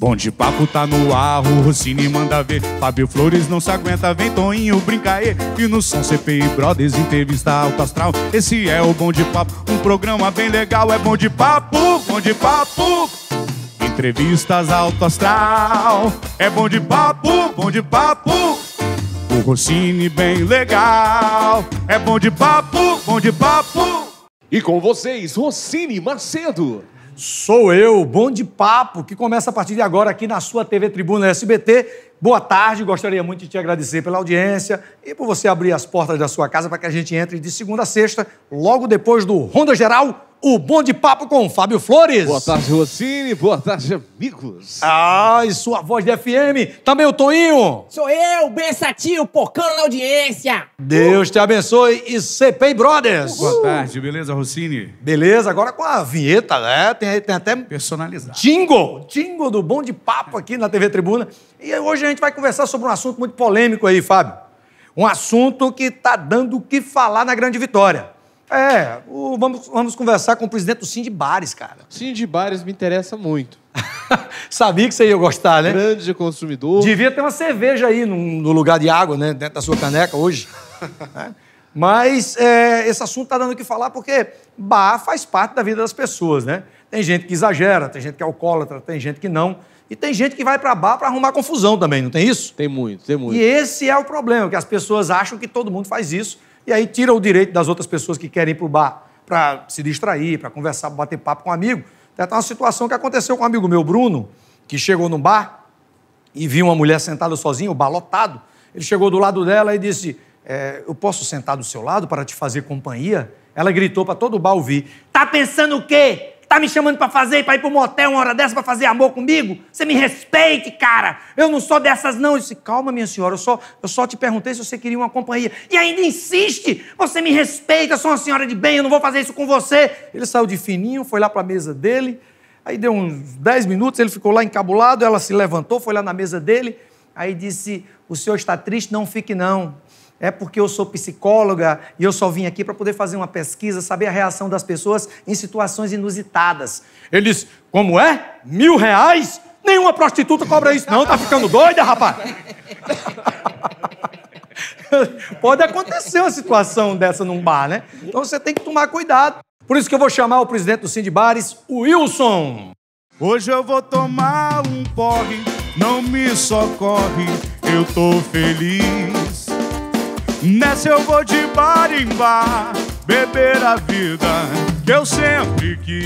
Bom de papo tá no ar, o Rossini manda ver. Fábio Flores não se aguenta, vem Toninho brinca e. E no som CPI Brothers, entrevista alto astral. Esse é o Bom de Papo, um programa bem legal. É Bom de Papo, Bom de Papo. Entrevistas alto astral. É Bom de Papo, Bom de Papo. O Rossini bem legal. É Bom de Papo, Bom de Papo. E com vocês, Rossini Macedo. Sou eu, bom de papo, que começa a partir de agora aqui na sua TV Tribuna SBT. Boa tarde, gostaria muito de te agradecer pela audiência e por você abrir as portas da sua casa para que a gente entre de segunda a sexta, logo depois do Ronda Geral o Bom de Papo com Fábio Flores. Boa tarde, Rossini. Boa tarde, amigos. Ah, e sua voz de FM. Também o Toinho. Sou eu, o pocando na audiência. Deus te abençoe e CPI Brothers. Uhul. Boa tarde, beleza, Rossini? Beleza, agora com a vinheta, né? Tem, tem até... Personalizado. Jingle. Jingle do Bom de Papo aqui na TV Tribuna. E hoje a gente vai conversar sobre um assunto muito polêmico aí, Fábio. Um assunto que tá dando o que falar na Grande Vitória. É, o, vamos, vamos conversar com o presidente do Cindy Bares, cara. Cindy Bares me interessa muito. Sabia que você ia gostar, né? Grande consumidor. Devia ter uma cerveja aí no, no lugar de água, né? Dentro da sua caneca hoje. Né? Mas é, esse assunto tá dando o que falar porque bar faz parte da vida das pessoas, né? Tem gente que exagera, tem gente que é alcoólatra, tem gente que não. E tem gente que vai para bar para arrumar confusão também, não tem isso? Tem muito, tem muito. E esse é o problema, que as pessoas acham que todo mundo faz isso e aí tira o direito das outras pessoas que querem ir para o bar para se distrair, para conversar, bater papo com um amigo. Até tá uma situação que aconteceu com um amigo meu, Bruno, que chegou num bar e viu uma mulher sentada sozinha, o bar lotado. Ele chegou do lado dela e disse: é, Eu posso sentar do seu lado para te fazer companhia? Ela gritou para todo o bar ouvir: Tá pensando o quê? Tá me chamando para fazer, para ir pro motel uma hora dessa para fazer amor comigo? Você me respeite, cara. Eu não sou dessas não. Eu disse, calma, minha senhora, eu só, eu só te perguntei se você queria uma companhia. E ainda insiste. Você me respeita, eu sou uma senhora de bem, eu não vou fazer isso com você. Ele saiu de fininho, foi lá para a mesa dele. Aí deu uns 10 minutos, ele ficou lá encabulado, ela se levantou, foi lá na mesa dele. Aí disse: "O senhor está triste, não fique não é porque eu sou psicóloga e eu só vim aqui para poder fazer uma pesquisa, saber a reação das pessoas em situações inusitadas. Eles, como é? Mil reais? Nenhuma prostituta cobra isso, não. Tá ficando doida, rapaz? Pode acontecer uma situação dessa num bar, né? Então você tem que tomar cuidado. Por isso que eu vou chamar o presidente do Cindy Bares, o Wilson. Hoje eu vou tomar um porre, não me socorre, eu tô feliz. Nessa eu vou de bar em bar, beber a vida que eu sempre quis.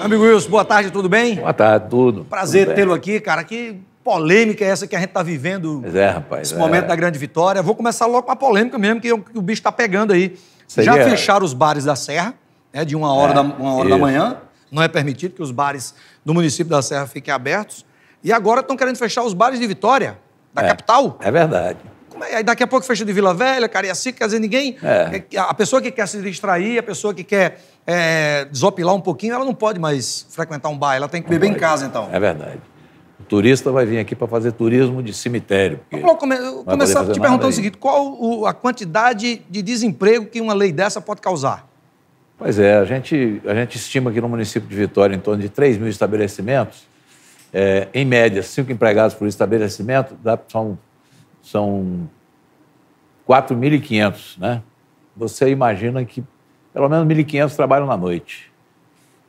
Amigo Wilson, boa tarde, tudo bem? Boa tarde, tudo. Prazer tê-lo aqui, cara. Que polêmica é essa que a gente está vivendo? Pois é, rapaz. Esse é. momento da grande vitória. Vou começar logo com a polêmica mesmo, que, o bicho está pegando aí. Seria... Já fecharam os bares da Serra, né, de uma hora, é, da, uma hora da manhã. Não é permitido que os bares do município da Serra fiquem abertos. E agora estão querendo fechar os bares de Vitória, da é, capital. É verdade. Aí daqui a pouco fecha de Vila Velha, Cariacica, quer dizer, ninguém. É. A pessoa que quer se distrair, a pessoa que quer é, desopilar um pouquinho, ela não pode mais frequentar um bar, ela tem que beber em casa, então. É verdade. O turista vai vir aqui para fazer turismo de cemitério. Vamos come começar te perguntando o seguinte: qual o, a quantidade de desemprego que uma lei dessa pode causar? Pois é, a gente, a gente estima que no município de Vitória, em torno de 3 mil estabelecimentos, é, em média, cinco empregados por estabelecimento, dá, são são 4.500, né? Você imagina que pelo menos 1.500 trabalham na noite,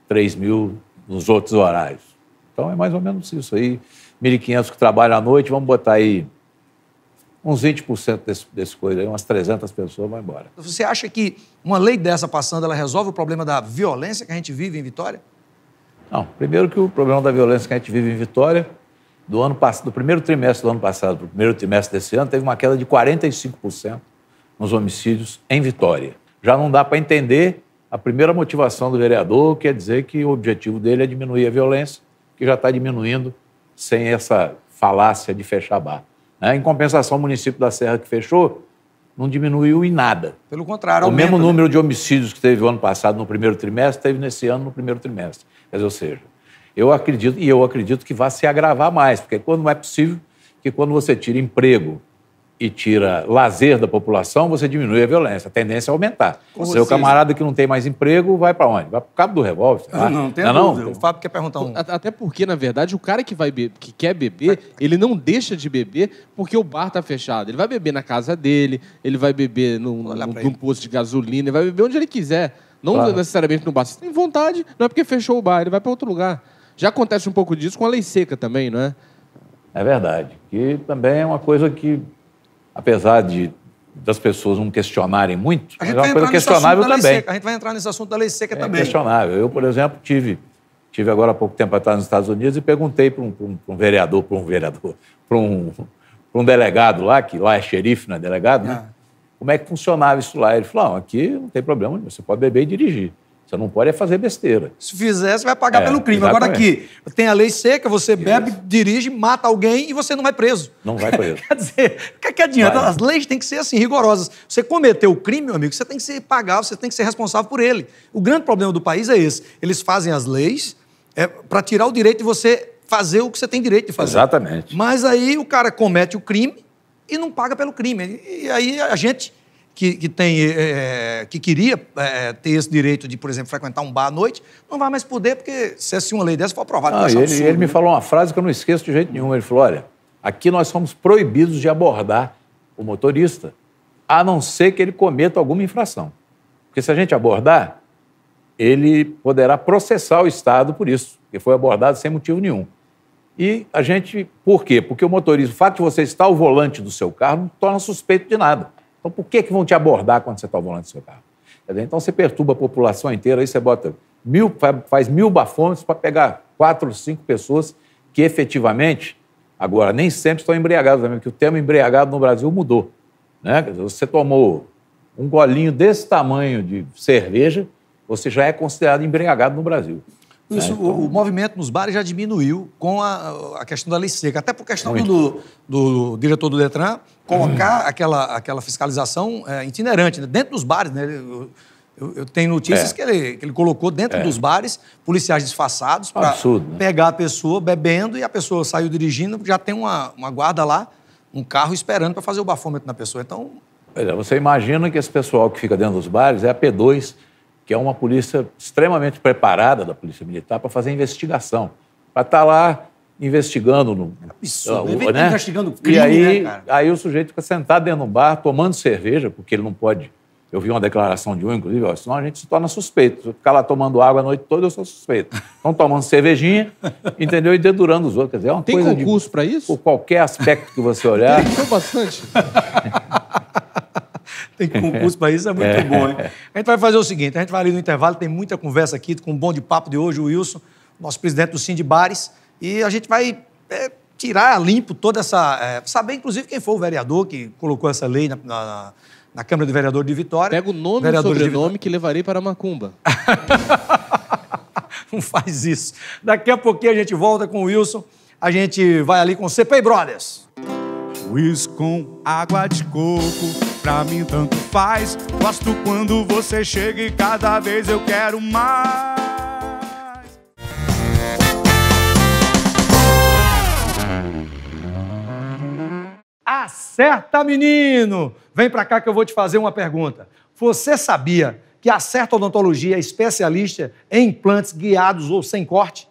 3.000 mil nos outros horários. Então é mais ou menos isso aí. 1.500 que trabalham à noite, vamos botar aí uns 20% desse, desse coisa aí, umas 300 pessoas vão embora. Você acha que uma lei dessa passando, ela resolve o problema da violência que a gente vive em Vitória? Não. Primeiro que o problema da violência que a gente vive em Vitória do, ano, do primeiro trimestre do ano passado para o primeiro trimestre desse ano, teve uma queda de 45% nos homicídios em Vitória. Já não dá para entender a primeira motivação do vereador, quer é dizer que o objetivo dele é diminuir a violência, que já está diminuindo sem essa falácia de fechar bar. Né? Em compensação, o município da Serra que fechou não diminuiu em nada. Pelo contrário, o aumenta, mesmo né? número né? de homicídios que teve o ano passado no primeiro trimestre teve nesse ano no primeiro trimestre. dizer, ou seja, eu acredito, e eu acredito que vai se agravar mais, porque quando não é possível que quando você tira emprego e tira lazer da população, você diminui a violência. A tendência é aumentar. Com Seu vocês... camarada que não tem mais emprego vai para onde? Vai para o cabo do revólver? Não, não tem não, é Não? O Fábio quer perguntar um. Até porque, na verdade, o cara que, vai be... que quer beber, ele não deixa de beber porque o bar está fechado. Ele vai beber na casa dele, ele vai beber num, num, num posto de gasolina, ele vai beber onde ele quiser. Não claro. necessariamente no bar. Se tem vontade, não é porque fechou o bar, ele vai para outro lugar. Já acontece um pouco disso com a lei seca também, não é? É verdade. Que também é uma coisa que, apesar de das pessoas não questionarem muito, é uma coisa questionável também. A gente vai entrar nesse assunto da lei seca é também. É questionável. Eu, por exemplo, tive tive agora há pouco tempo atrás nos Estados Unidos e perguntei para um, um, um, vereador, para um vereador, para um, um, delegado lá, que lá é xerife, não é delegado, né? Ah. Como é que funcionava isso lá? Ele falou: não, aqui não tem problema, você pode beber e dirigir. Você não pode é fazer besteira. Se fizer, você vai pagar é, pelo crime. Exatamente. Agora aqui, tem a lei seca, você Isso. bebe, dirige, mata alguém e você não vai preso. Não vai preso. Quer dizer, o que, que adianta? Vai. As leis têm que ser assim, rigorosas. Você cometeu o crime, meu amigo, você tem que ser pagar, você tem que ser responsável por ele. O grande problema do país é esse. Eles fazem as leis é, para tirar o direito de você fazer o que você tem direito de fazer. Exatamente. Mas aí o cara comete o crime e não paga pelo crime. E aí a gente que, que, tem, é, que queria é, ter esse direito de, por exemplo, frequentar um bar à noite, não vai mais poder, porque se assim uma lei dessa for aprovada... Ah, ele, ele me né? falou uma frase que eu não esqueço de jeito nenhum. Ele falou, olha, aqui nós somos proibidos de abordar o motorista, a não ser que ele cometa alguma infração. Porque se a gente abordar, ele poderá processar o Estado por isso, que foi abordado sem motivo nenhum. E a gente, por quê? Porque o motorista, o fato de você estar ao volante do seu carro não torna suspeito de nada. Então, por que, que vão te abordar quando você está ao volante do seu carro? Então, você perturba a população inteira, aí você bota mil, faz mil bafômetros para pegar quatro, cinco pessoas que efetivamente, agora, nem sempre estão embriagadas, porque o termo embriagado no Brasil mudou. Né? Você tomou um golinho desse tamanho de cerveja, você já é considerado embriagado no Brasil. Isso, é, então... o, o, movimento nos bares já diminuiu com a, a questão da lei seca. Até por questão do, do, do, diretor do Detran colocar hum. aquela, aquela fiscalização é, itinerante né? dentro dos bares. Né? Eu, eu, eu tenho notícias é. que, ele, que ele colocou dentro é. dos bares policiais disfarçados para né? pegar a pessoa bebendo e a pessoa saiu dirigindo, já tem uma, uma guarda lá, um carro esperando para fazer o bafômetro na pessoa. Então. É, você imagina que esse pessoal que fica dentro dos bares é a P2 que é uma polícia extremamente preparada da Polícia Militar para fazer investigação, para estar tá lá investigando. No, é absurdo, uh, né? investigando crime, e aí, né, aí o sujeito fica sentado dentro de um bar, tomando cerveja, porque ele não pode... Eu vi uma declaração de um, inclusive, ó, senão a gente se torna suspeito. Se eu ficar lá tomando água a noite toda, eu sou suspeito. Estão tomando cervejinha, entendeu? E dedurando os outros. Quer dizer, é uma Tem coisa concurso para isso? Por qualquer aspecto que você olhar. Tem bastante. Tem concurso para isso, é muito é. bom, hein? A gente vai fazer o seguinte: a gente vai ali no intervalo, tem muita conversa aqui com o um bom de papo de hoje, o Wilson, nosso presidente do Cindy Bares, e a gente vai é, tirar limpo toda essa. É, saber, inclusive, quem foi o vereador que colocou essa lei na, na na Câmara de Vereador de Vitória. Pega o nome vereador e sobrenome que levarei para Macumba. Não faz isso. Daqui a pouquinho a gente volta com o Wilson. A gente vai ali com o CPI Brothers. Whisky com água de coco pra mim tanto faz. Gosto quando você chega e cada vez eu quero mais. Acerta, menino! Vem pra cá que eu vou te fazer uma pergunta. Você sabia que a Certa Odontologia é especialista em implantes guiados ou sem corte?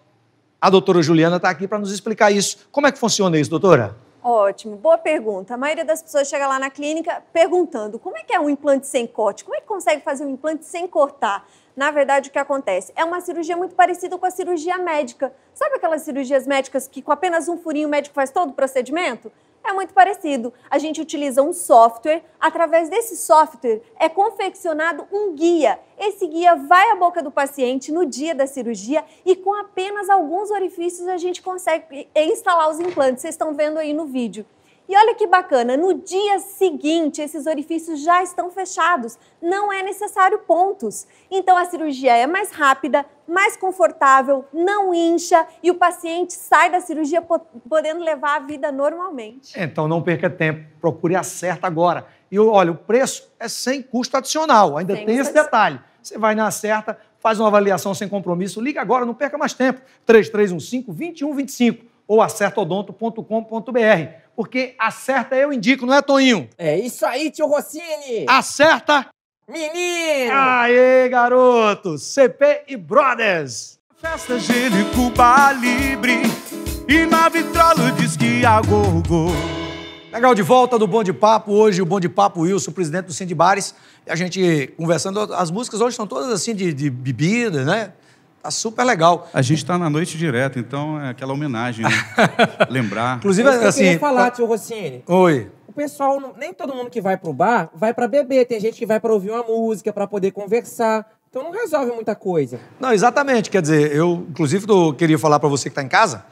A doutora Juliana está aqui para nos explicar isso. Como é que funciona isso, doutora? Ótimo, boa pergunta. A maioria das pessoas chega lá na clínica perguntando como é que é um implante sem corte? Como é que consegue fazer um implante sem cortar? Na verdade, o que acontece? É uma cirurgia muito parecida com a cirurgia médica. Sabe aquelas cirurgias médicas que com apenas um furinho o médico faz todo o procedimento? É muito parecido. A gente utiliza um software, através desse software é confeccionado um guia. Esse guia vai à boca do paciente no dia da cirurgia e com apenas alguns orifícios a gente consegue instalar os implantes. Vocês estão vendo aí no vídeo. E olha que bacana, no dia seguinte esses orifícios já estão fechados, não é necessário pontos. Então a cirurgia é mais rápida, mais confortável, não incha e o paciente sai da cirurgia podendo levar a vida normalmente. Então não perca tempo, procure a certa agora. E olha, o preço é sem custo adicional, ainda tem, tem esse detalhe. Você vai na certa, faz uma avaliação sem compromisso, liga agora, não perca mais tempo. 3315 2125 ou acertodonto.com.br porque acerta eu indico, não é, Toninho? É isso aí, tio Rossini! Acerta! Menino! Aê, garoto! CP e Brothers! Festa Gênico Libre e na vitrola diz que a gorgô. Legal, de volta do Bom de Papo. Hoje o Bom de Papo Wilson, presidente do Sindibares. A gente conversando, as músicas hoje são todas assim de, de bebida, né? Tá super legal. A gente está na noite direto, então é aquela homenagem, né? lembrar. Inclusive, eu assim. Eu falar, tio Rossini. Oi. O pessoal, nem todo mundo que vai pro bar vai para beber. Tem gente que vai para ouvir uma música, para poder conversar. Então não resolve muita coisa. Não, exatamente. Quer dizer, eu, inclusive, tô, queria falar para você que está em casa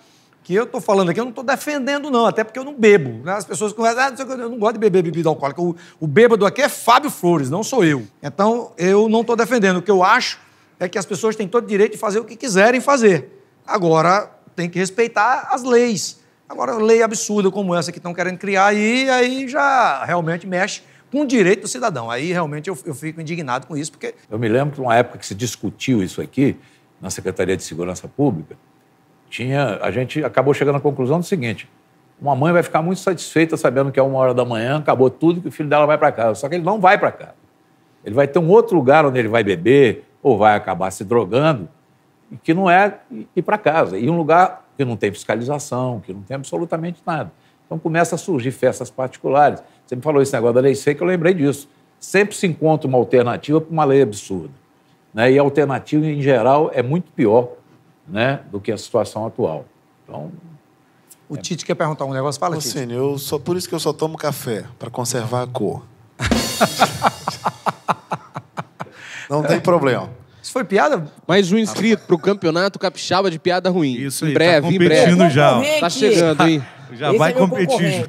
que eu estou falando aqui, eu não estou defendendo, não, até porque eu não bebo. Né? As pessoas conversam, ah, eu não gosto de beber bebida alcoólica. O, o bêbado aqui é Fábio Flores, não sou eu. Então, eu não estou defendendo. O que eu acho é que as pessoas têm todo o direito de fazer o que quiserem fazer. Agora, tem que respeitar as leis. Agora, lei absurda como essa que estão querendo criar aí, aí já realmente mexe com o direito do cidadão. Aí realmente eu, eu fico indignado com isso, porque. Eu me lembro de uma época que se discutiu isso aqui, na Secretaria de Segurança Pública, tinha, a gente acabou chegando à conclusão do seguinte: uma mãe vai ficar muito satisfeita sabendo que é uma hora da manhã, acabou tudo, que o filho dela vai para casa. Só que ele não vai para casa. Ele vai ter um outro lugar onde ele vai beber, ou vai acabar se drogando, que não é ir para casa. E um lugar que não tem fiscalização, que não tem absolutamente nada. Então começa a surgir festas particulares. Você me falou esse negócio da lei seca, eu lembrei disso. Sempre se encontra uma alternativa para uma lei absurda. Né? E a alternativa, em geral, é muito pior né, do que a situação atual. Então, o Tite quer perguntar um negócio, fala, Tite. Sim, eu só por isso que eu só tomo café para conservar a cor. Não tem problema. Isso foi piada? Mais um inscrito pro campeonato capixaba de piada ruim. Isso aí, tá em breve, tá em breve. já. Tá chegando, hein? Já Esse vai é competir.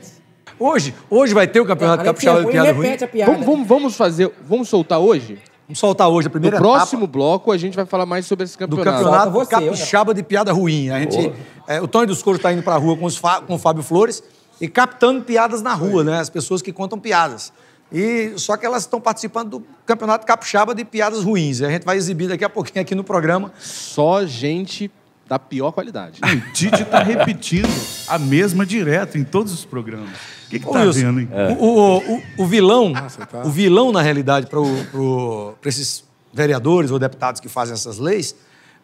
Hoje, hoje vai ter o campeonato capixaba de piada ruim. Piada. Vamos, vamos, vamos, fazer, vamos soltar hoje? Vamos soltar hoje a primeira. No próximo etapa, bloco a gente vai falar mais sobre esse campeonato. Do campeonato você, capixaba de piada ruim. A gente, é, o Tony dos Coros está indo para a rua com, os, com o Fábio Flores e captando piadas na rua, né? As pessoas que contam piadas. E só que elas estão participando do Campeonato Capixaba de Piadas Ruins. A gente vai exibir daqui a pouquinho aqui no programa. Só gente da pior qualidade. O Tite está repetindo a mesma direto em todos os programas. O que, que Ô, tá Wilson, vendo, hein? É. O, o, o, o, vilão, tá... o vilão, na realidade, para esses vereadores ou deputados que fazem essas leis,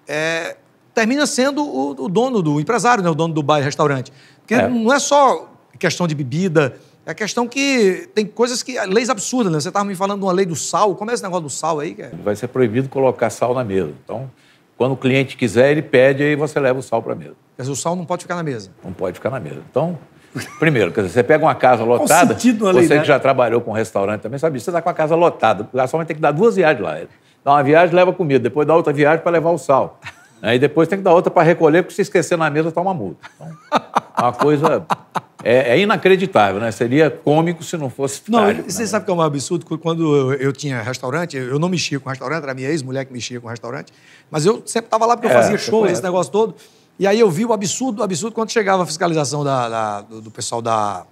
é, termina sendo o, dono do empresário, né? o dono do bar e restaurante. Porque é. não é só questão de bebida é a questão que tem coisas que. leis absurdas, né? Você estava me falando de uma lei do sal. Como é esse negócio do sal aí? Vai ser proibido colocar sal na mesa. Então, quando o cliente quiser, ele pede e você leva o sal para a mesa. Mas o sal não pode ficar na mesa? Não pode ficar na mesa. Então, primeiro, quer dizer, você pega uma casa lotada. Sentido lei, você né? que já trabalhou com um restaurante também sabe Você está com a casa lotada. O garçom vai ter que dar duas viagens lá. Dá uma viagem, leva comida. Depois dá outra viagem para levar o sal. Aí depois tem que dar outra para recolher, porque se esquecer na mesa, está uma multa. Então, é uma coisa é, é, inacreditável, né? Seria cômico se não fosse. Não, trágico, né? você sabe que é um absurdo? Quando eu, eu, tinha restaurante, eu não mexia com restaurante, era minha ex-mulher que mexia com restaurante, mas eu sempre estava lá porque é, eu fazia show, esse negócio todo. E aí eu vi o absurdo, o absurdo, quando chegava a fiscalização da, da, do, do, pessoal da,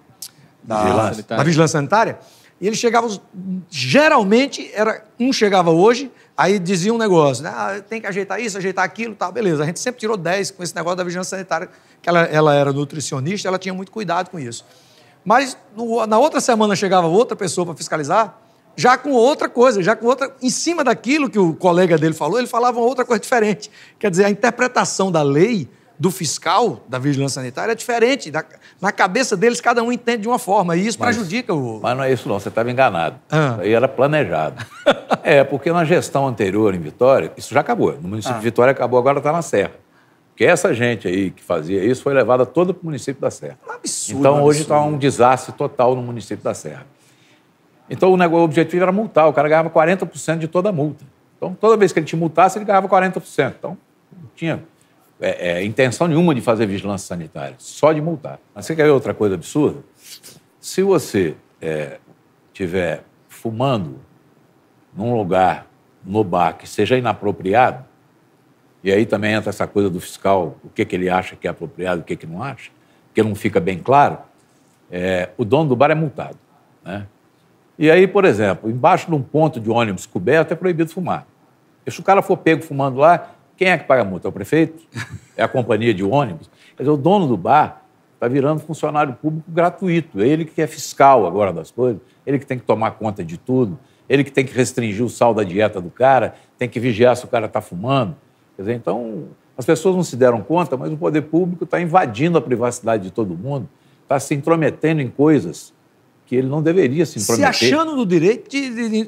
da, vigilância. da vigilância sanitária. E eles chegavam, geralmente, era um chegava hoje, Aí dizia um negócio, né? Ah, tem que ajeitar isso, ajeitar aquilo, tá, beleza. A gente sempre tirou 10 com esse negócio da vigilância sanitária, que ela, ela era nutricionista, ela tinha muito cuidado com isso. Mas no, na outra semana chegava outra pessoa para fiscalizar, já com outra coisa, já com outra. Em cima daquilo que o colega dele falou, ele falava outra coisa diferente. Quer dizer, a interpretação da lei do fiscal da vigilância sanitária é diferente. Na, na cabeça deles, cada um entende de uma forma, e isso mas, prejudica o. Mas não é isso, não, você estava enganado. Ah. Isso aí era planejado. é, porque na gestão anterior em Vitória, isso já acabou. No município ah. de Vitória acabou, agora está na Serra. Porque essa gente aí que fazia isso foi levada toda para o município da Serra. Um absurdo. Então um hoje está um desastre total no município da Serra. Então o, negócio, o objetivo era multar, o cara ganhava 40% de toda a multa. Então toda vez que ele te multasse, ele ganhava 40%. Então tinha é, é, intenção nenhuma de fazer vigilância sanitária, só de multar. Mas você quer ver outra coisa absurda? Se você estiver é, fumando num lugar, no bar, que seja inapropriado, e aí também entra essa coisa do fiscal, o que, que ele acha que é apropriado, o que, que não acha, que não fica bem claro, é, o dono do bar é multado. Né? E aí, por exemplo, embaixo de um ponto de ônibus coberto é proibido fumar. E se o cara for pego fumando lá, quem é que paga a multa? É o prefeito? É a companhia de ônibus? Quer dizer, o dono do bar está virando funcionário público gratuito. É ele que é fiscal agora das coisas, ele que tem que tomar conta de tudo, ele que tem que restringir o sal da dieta do cara, tem que vigiar se o cara está fumando. Quer dizer, então, as pessoas não se deram conta, mas o poder público está invadindo a privacidade de todo mundo, está se intrometendo em coisas que ele não deveria se intrometer. Se achando no direito de, de, de,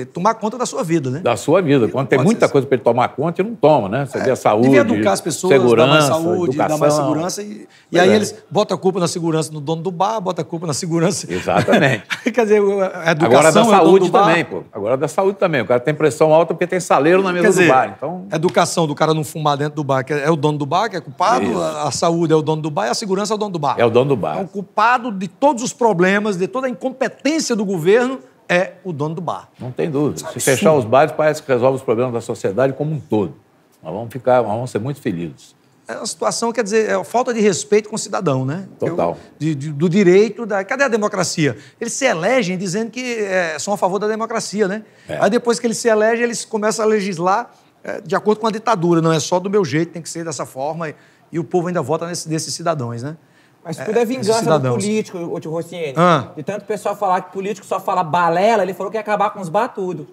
de, tomar conta da sua vida, né? Da sua vida. Quando tem muita coisa para ele tomar conta, ele não toma, né? Você é, vê a é, saúde, devia educar as pessoas, segurança, dar mais saúde, educação, dar mais segurança. E, e aí é. eles botam a culpa na segurança no dono do bar, botam a culpa na segurança... Exatamente. Quer dizer, a educação é Agora da saúde é também, pô. Agora da saúde também. O cara tem pressão alta porque tem saleiro na mesa Quer do bar. Então... educação do cara não fumar dentro do bar, que é o dono do bar que é culpado, a, a saúde é o dono do bar e a segurança é o dono do bar. É o dono do bar. É o culpado de todos os problemas, de toda a incompetência do governo é o dono do bar. Não tem dúvida. Se fechar os bares, parece que resolve os problemas da sociedade como um todo. Nós vamos ficar, nós vamos ser muito felizes. É uma situação, quer dizer, é falta de respeito com o cidadão, né? Total. Eu, de, de, do direito da. Cadê a democracia? Eles se elegem dizendo que é, são a favor da democracia, né? É. Aí depois que eles se elegem, eles começam a legislar é, de acordo com a ditadura. Não é só do meu jeito, tem que ser dessa forma. E, e o povo ainda vota nesse, cidadãos, né? Mas se tipo, puder é, vingança do político, o tio Rossiene, ah. de tanto pessoal falar que político só fala balela, ele falou que ia acabar com os batudos.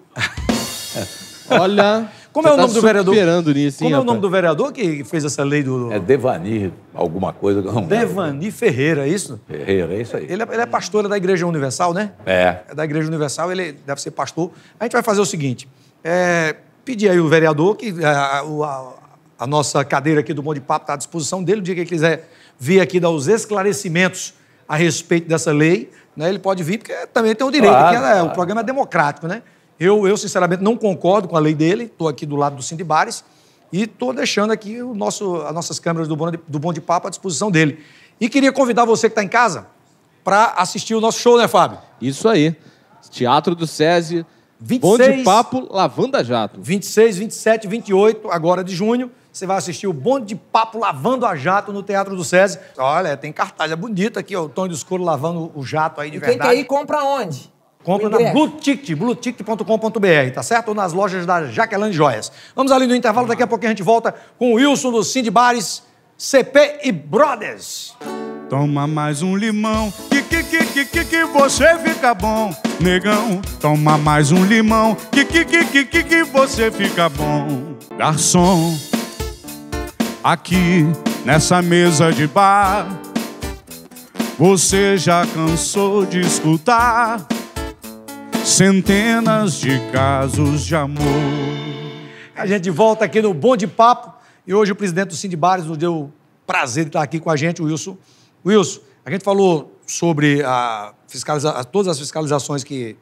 Olha. Como é o tá nome do vereador? Nisso, Como é o nome do vereador que fez essa lei do. É Devanir, alguma coisa. Não Devanir Ferreira, é isso? Ferreira, é isso aí. Ele é, ele é pastor é da Igreja Universal, né? É. É da Igreja Universal, ele deve ser pastor. A gente vai fazer o seguinte: é, pedir aí o vereador que a, a, a nossa cadeira aqui do Monte de Papo está à disposição dele. O dia que ele quiser vir aqui dar os esclarecimentos a respeito dessa lei, né, ele pode vir, porque também tem o direito. Claro, é, né, claro. O programa é democrático, né? Eu, eu, sinceramente, não concordo com a lei dele. Estou aqui do lado do Sindibares e estou deixando aqui o nosso, as nossas câmeras do bom do de Papo à disposição dele. E queria convidar você que está em casa para assistir o nosso show, né, Fábio? Isso aí. Teatro do SESI, 26, de Papo, Lavanda Jato. 26, 27, 28, agora de junho. Você vai assistir o Bonde de Papo Lavando a Jato no Teatro do SESI. Olha, tem cartaz, é bonito aqui, ó, o Tony do Escuro lavando o jato aí de e quem verdade. quem quer ir, compra onde? Compra na Blue Ticket, blueticket.com.br, tá certo? Ou nas lojas da Jaqueline Joias. Vamos ali no intervalo, daqui a pouco a gente volta com o Wilson do Cindy Bares, CP e Brothers. Toma mais um limão, que que que que que, que você fica bom, negão. Toma mais um limão, que que que que que, que você fica bom, garçom aqui nessa mesa de bar. Você já cansou de escutar centenas de casos de amor. A gente volta aqui no Bom de Papo e hoje o presidente do Cindy nos deu prazer de estar aqui com a gente, Wilson. Wilson, a gente falou sobre a fiscaliza todas as fiscalizações que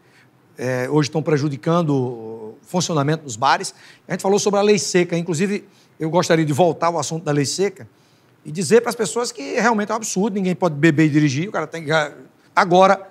é, hoje estão prejudicando o funcionamento dos bares. A gente falou sobre a lei seca, inclusive eu gostaria de voltar ao assunto da lei seca e dizer para as pessoas que é realmente é um absurdo, ninguém pode beber e dirigir, o cara tem que. Agora,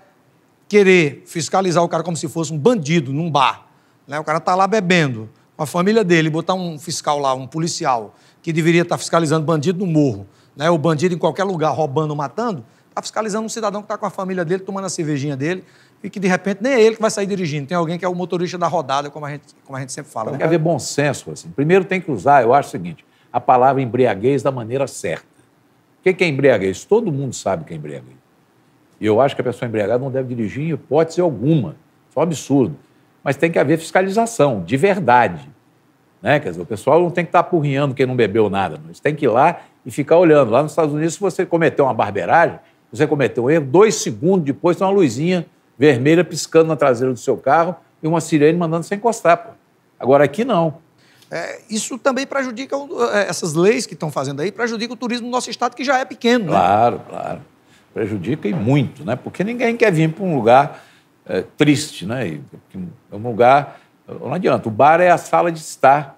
querer fiscalizar o cara como se fosse um bandido num bar, né? o cara está lá bebendo, com a família dele, botar um fiscal lá, um policial, que deveria estar tá fiscalizando bandido no morro, né? o bandido em qualquer lugar roubando, matando, está fiscalizando um cidadão que está com a família dele, tomando a cervejinha dele, e que de repente nem é ele que vai sair dirigindo, tem alguém que é o motorista da rodada, como a gente, como a gente sempre fala. Tem né? que haver bom senso. Assim. Primeiro tem que usar, eu acho o seguinte, a palavra embriaguez da maneira certa. O que é embriaguez? Todo mundo sabe o que é embriaguez. E eu acho que a pessoa embriagada não deve dirigir em hipótese alguma. Isso é um absurdo. Mas tem que haver fiscalização, de verdade. Né? Quer dizer, o pessoal não tem que estar apurrinhando quem não bebeu nada, mas tem que ir lá e ficar olhando. Lá nos Estados Unidos, se você cometeu uma barbeiragem, você cometeu um erro, dois segundos depois tem uma luzinha vermelha piscando na traseira do seu carro e uma sirene mandando você encostar. Pô. Agora aqui não. É, isso também prejudica é, essas leis que estão fazendo aí, prejudica o turismo do nosso estado, que já é pequeno. Né? Claro, claro. Prejudica e muito, né? Porque ninguém quer vir para um lugar é, triste, né? É um lugar. Não adianta. O bar é a sala de estar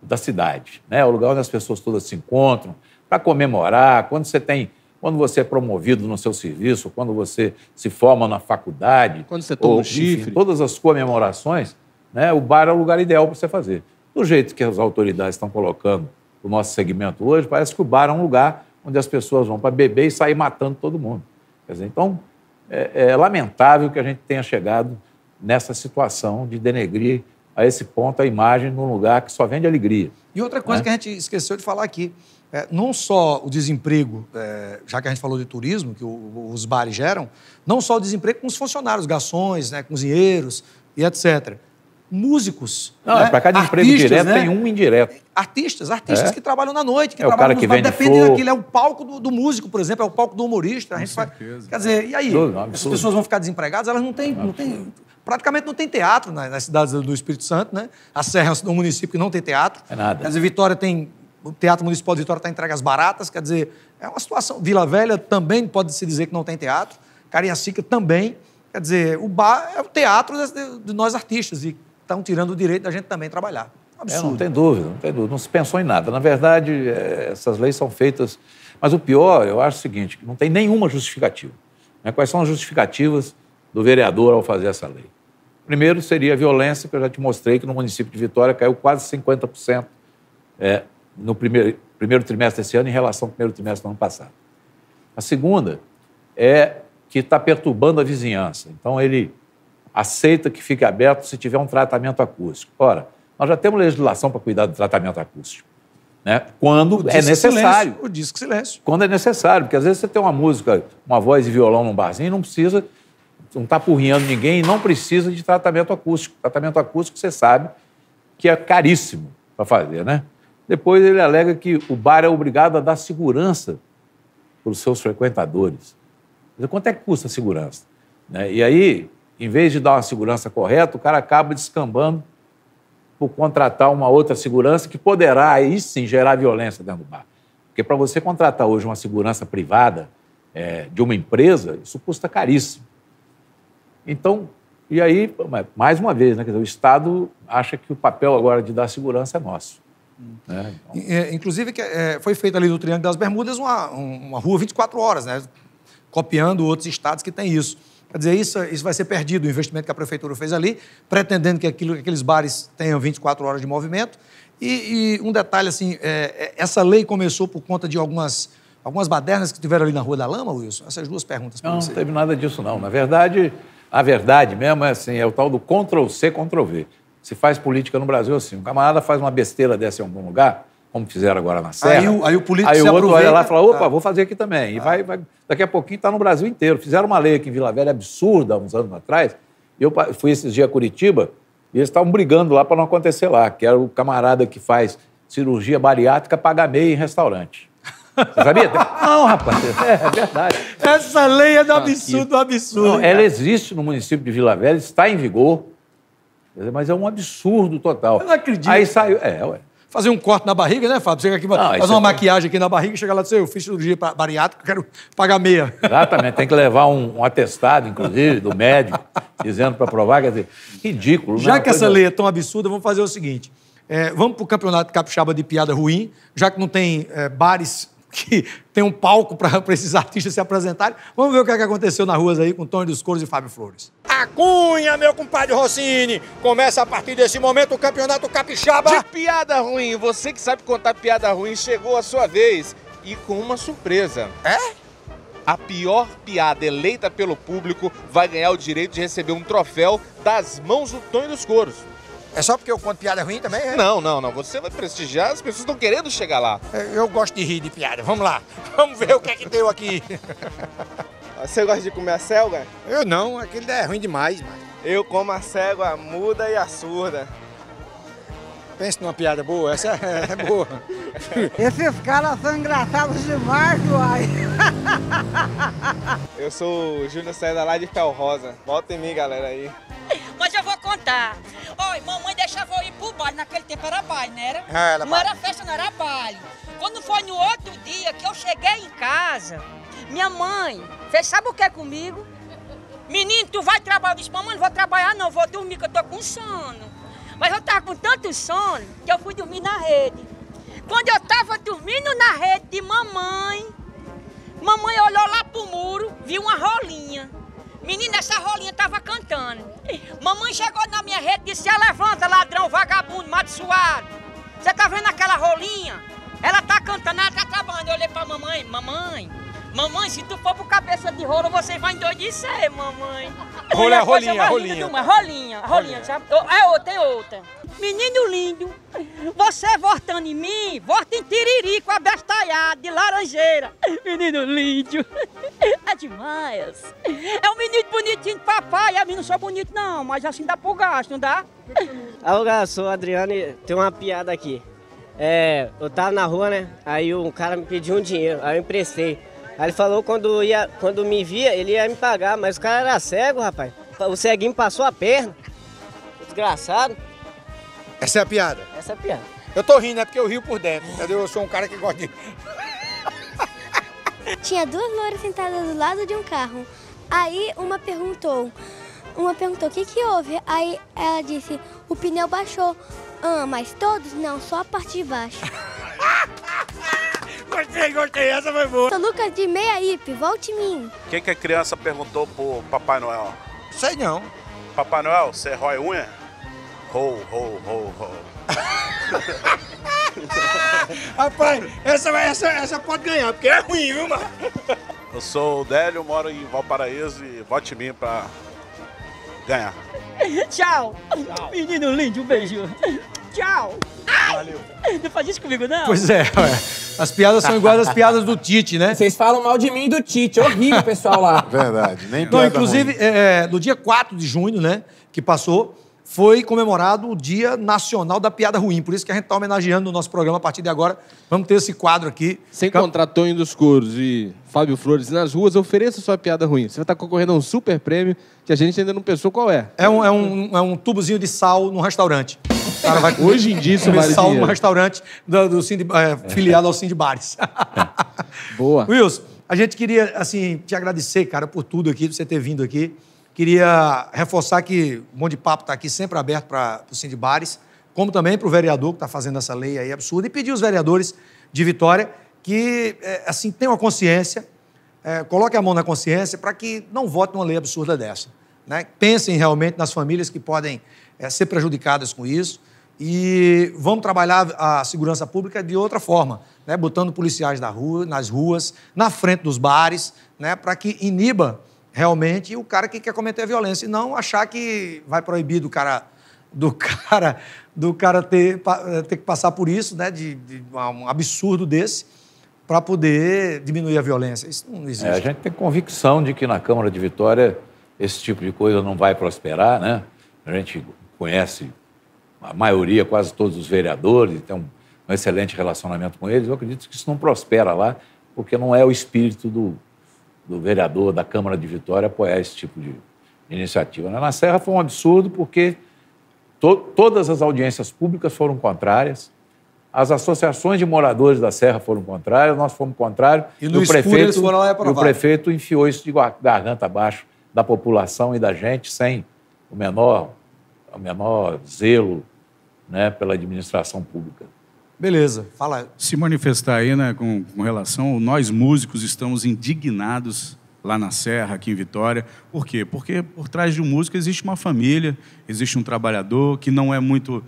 da cidade, né? É o lugar onde as pessoas todas se encontram para comemorar. Quando você tem quando você é promovido no seu serviço, quando você se forma na faculdade. Quando você toma ou, um chifre. Enfim, todas as comemorações, né, o bar é o lugar ideal para você fazer. Do jeito que as autoridades estão colocando o nosso segmento hoje, parece que o bar é um lugar onde as pessoas vão para beber e sair matando todo mundo. Quer dizer, então, é, é lamentável que a gente tenha chegado nessa situação de denegrir a esse ponto a imagem num lugar que só vende alegria. E outra coisa né? que a gente esqueceu de falar aqui, é, não só o desemprego, é, já que a gente falou de turismo, que o, os bares geram, não só o desemprego com os funcionários, garçons, né, cozinheiros e etc. Músicos. Não, né? para cada artistas, emprego direto né? tem um indireto. Artistas, artistas é? que trabalham na noite, que é trabalham o cara que vende depende flor. daquilo. É o palco do, do, músico, por exemplo, é o palco do humorista. A gente faz, quer dizer, e aí? Absurdo, absurdo. Essas pessoas vão ficar desempregadas, elas não têm. Não têm praticamente não tem teatro nas, nas cidades do Espírito Santo, né? A Serra é um município que não tem teatro. É nada. Quer dizer, Vitória tem o Teatro Municipal de Vitória está entregue as baratas, quer dizer, é uma situação. Vila Velha também pode-se dizer que não tem teatro, Cariacica também. Quer dizer, o bar é o teatro de, nós artistas e estão tirando o direito da gente também trabalhar. Absurdo. É, é, não tem dúvida, não tem dúvida. Não se pensou em nada. Na verdade, é, essas leis são feitas. Mas o pior, eu acho o seguinte: não tem nenhuma justificativa. Né? Quais são as justificativas do vereador ao fazer essa lei? Primeiro seria a violência, que eu já te mostrei que no município de Vitória caiu quase 50% é, no primeiro, primeiro trimestre desse ano em relação ao primeiro trimestre do ano passado. A segunda é que está perturbando a vizinhança. Então, ele aceita que fique aberto se tiver um tratamento acústico. Ora, nós já temos legislação para cuidar do tratamento acústico. Né? Quando é necessário. Silêncio, o disco silêncio. Quando é necessário, porque às vezes você tem uma música, uma voz e violão num barzinho e não precisa, não está apurrinhando ninguém e não precisa de tratamento acústico. Tratamento acústico, você sabe que é caríssimo para fazer, né? Depois ele alega que o bar é obrigado a dar segurança para os seus frequentadores. Mas quanto é que custa a segurança? Né? E aí, em vez de dar uma segurança correta, o cara acaba descambando por contratar uma outra segurança que poderá aí sim gerar violência dentro do bar. Porque para você contratar hoje uma segurança privada é, de uma empresa, isso custa caríssimo. Então, e aí, mais uma vez, né, dizer, o Estado acha que o papel agora de dar segurança é nosso. Né? É, inclusive, que, é, foi feita ali no Triângulo das Bermudas uma, uma rua 24 horas, né? copiando outros estados que têm isso. Quer dizer, isso, isso vai ser perdido, o investimento que a prefeitura fez ali, pretendendo que, aquilo, que aqueles bares tenham 24 horas de movimento. E, e um detalhe, assim, é, é, essa lei começou por conta de algumas, algumas badernas que tiveram ali na Rua da Lama, Wilson? Essas duas perguntas para você. Não, não teve nada disso, não. Na verdade, a verdade mesmo é assim, é o tal do Ctrl-C, Ctrl-V se faz política no Brasil assim. O camarada faz uma besteira dessa em algum lugar, como fizeram agora na Serra. Aí o, aí o político aí o outro aproveita. olha lá e fala, opa, ah. vou fazer aqui também. E ah. vai, vai, daqui a pouquinho está no Brasil inteiro. Fizeram uma lei aqui em Vila Velha absurda, uns anos atrás. Eu fui esses dias a Curitiba e eles estavam brigando lá para não acontecer lá, que era o camarada que faz cirurgia bariátrica pagar meia em restaurante. Você sabia? Não, rapaz, é, é, verdade. Essa lei é do absurdo, do absurdo. Não, ela existe no município de Vila Velha, está em vigor. Mas é um absurdo total. Eu não acredito. Aí saiu. É, ué. Fazer um corte na barriga, né, Fábio? Chega aqui, não, faz uma é... maquiagem aqui na barriga e chega lá e diz: Eu fiz cirurgia bariátrica, quero pagar meia. Exatamente, tem que levar um, um atestado, inclusive, do médico, dizendo para provar. Quer dizer, ridículo. Né? Já que essa lei é tão absurda, vamos fazer o seguinte: é, vamos para o campeonato capixaba de piada ruim, já que não tem é, bares que tem um palco para esses artistas se apresentarem. Vamos ver o que, é que aconteceu nas ruas aí com Tony dos cores e Fábio Flores. A Cunha, meu compadre Rossini. Começa a partir desse momento o Campeonato Capixaba. De piada ruim, você que sabe contar piada ruim, chegou a sua vez. E com uma surpresa. É? a pior piada eleita pelo público vai ganhar o direito de receber um troféu das mãos do Tonho dos Coros. É só porque eu conto piada ruim também, é? Não, não, não. Você vai prestigiar, as pessoas estão querendo chegar lá. Eu gosto de rir de piada. Vamos lá. Vamos ver o que é que deu aqui. Você gosta de comer a selga? Eu não, aquilo é ruim demais, mano. Eu como a cégua, a muda e a surda. Pensa numa piada boa, essa é, é boa. Esses caras são engraçados demais, uai. Eu sou o Júlio César lá de Fel Rosa. Volta em mim, galera aí. Mas eu vou contar. Oi, mamãe deixava eu ir pro baile. Naquele tempo era baile, não era? Ah, era não baile. era festa, não era baile. Quando foi no outro dia que eu cheguei em casa, minha mãe fez sabe o que é comigo? Menino, tu vai trabalhar? Eu disse, mamãe, não vou trabalhar não, vou dormir que eu tô com sono. Mas eu tava com tanto sono que eu fui dormir na rede. Quando eu tava dormindo na rede de mamãe, mamãe olhou lá pro muro, viu uma rolinha. Menina, essa rolinha tava cantando. Mamãe chegou na minha rede e disse, ah, levanta, ladrão, vagabundo, suado. Você tá vendo aquela rolinha? Ela tá cantando, ela tá trabalhando. Eu olhei pra mamãe, mamãe, Mamãe, se tu for pro cabeça de rolo, você vai endoidecer, mamãe. Rolinha, rolinha, rolinha. Uma, rolinha, rolinha, sabe? É outra, é outra. Menino lindo, você votando em mim, vota em tiririco, abestalhado, de laranjeira. Menino lindo, é demais. É um menino bonitinho de papai, a mim não sou bonito não, mas assim dá pro gasto, não dá? Alô, eu Adriano e tem uma piada aqui. É, eu tava na rua, né? Aí um cara me pediu um dinheiro, aí eu emprestei. Aí ele falou quando ia, quando me via, ele ia me pagar, mas o cara era cego, rapaz. O ceguinho passou a perna. Desgraçado. Essa é a piada? Essa é a piada. Eu tô rindo, é porque eu rio por dentro, entendeu? Eu sou um cara que gosta de. Tinha duas louras sentadas do lado de um carro. Aí uma perguntou, uma perguntou o que, que houve. Aí ela disse, o pneu baixou. Ah, mas todos? Não, só a parte de baixo. Gostei, gostei, essa foi boa. Sou Lucas de Meia Ipe, volte mim. Quem que a criança perguntou pro Papai Noel? Sei não. Papai Noel, você é rói unha? Rou, rou, rou, rou. Rapaz, essa, essa, essa pode ganhar, porque é ruim, viu, mano? Eu sou o Délio, moro em Valparaíso e vote em mim pra ganhar. Tchau. Tchau. Menino lindo, um beijo. Tchau. Valeu. Não faz isso comigo, não. Pois é, ué. As piadas são iguais às piadas do Tite, né? Vocês falam mal de mim e do Tite. Horrível, pessoal lá. Verdade. Nem Então, inclusive, é, é, no dia 4 de junho, né, que passou, foi comemorado o Dia Nacional da Piada Ruim. Por isso que a gente está homenageando o nosso programa a partir de agora. Vamos ter esse quadro aqui. Sem Camp... Tonho dos Couros e Fábio Flores nas ruas, ofereça sua piada ruim. Você vai estar tá concorrendo a um super prêmio que a gente ainda não pensou qual é. É um, é um, é um tubozinho de sal num restaurante. Cara, vai, hoje em dia você vale um restaurante do, do Cinde, é, é, filiado ao Cindy Bares. É. Boa. Wilson, a gente queria, assim, te agradecer, cara, por tudo aqui, por você ter vindo aqui. Queria reforçar que o Monte de Papo está aqui sempre aberto para o Cindy Bares, como também para o vereador que está fazendo essa lei aí absurda, e pedir os vereadores de Vitória que, é, assim, tenham a consciência, é, coloque a mão na consciência para que não votem uma lei absurda dessa. Né? Pensem realmente nas famílias que podem é, ser prejudicadas com isso e vamos trabalhar a segurança pública de outra forma, né? botando policiais na rua, nas ruas, na frente dos bares, né? para que iniba realmente o cara que quer cometer a violência e não achar que vai proibir do cara do cara do cara ter, ter que passar por isso, né? de, de um absurdo desse para poder diminuir a violência. Isso não existe. É, a gente tem convicção de que na Câmara de Vitória esse tipo de coisa não vai prosperar, né? A gente conhece a maioria, quase todos os vereadores, tem um, um excelente relacionamento com eles. Eu acredito que isso não prospera lá, porque não é o espírito do, do vereador da Câmara de Vitória apoiar esse tipo de iniciativa. Né? Na Serra foi um absurdo porque to todas as audiências públicas foram contrárias, as associações de moradores da Serra foram contrárias, nós fomos contrários. E no o prefeito, escuro, foram lá e E o prefeito enfiou isso de garganta abaixo da população e da gente sem o menor, o menor zelo né, pela administração pública. Beleza, fala. Se manifestar aí né, com, com relação, nós músicos estamos indignados lá na Serra, aqui em Vitória. Por quê? Porque por trás de um músico existe uma família, existe um trabalhador que não é muito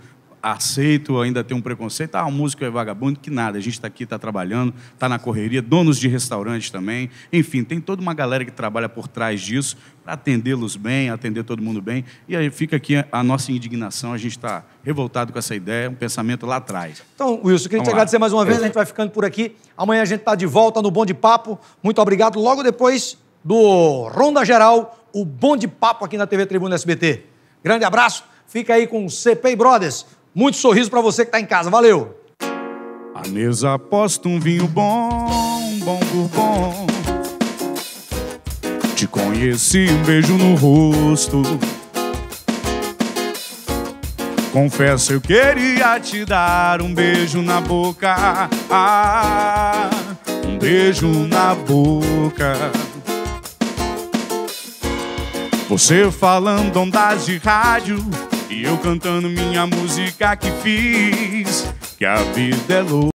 aceito, ainda tem um preconceito. Ah, o músico é vagabundo, que nada. A gente está aqui, está trabalhando, está na correria, donos de restaurantes também. Enfim, tem toda uma galera que trabalha por trás disso para atendê-los bem, atender todo mundo bem. E aí fica aqui a nossa indignação, a gente está revoltado com essa ideia, um pensamento lá atrás. Então, Wilson, queria te agradecer mais uma vez, é. a gente vai ficando por aqui. Amanhã a gente está de volta no Bom de Papo. Muito obrigado. Logo depois do Ronda Geral, o Bom de Papo aqui na TV Tribuna SBT. Grande abraço. Fica aí com o CPI Brothers. Muito sorriso para você que está em casa. Valeu! A mesa aposta um vinho bom, bom bourbon. Te conheci, um beijo no rosto. Confesso, eu queria te dar um beijo na boca. Ah, um beijo na boca. Você falando ondas de rádio e eu cantando minha música que fiz, que a vida é louca.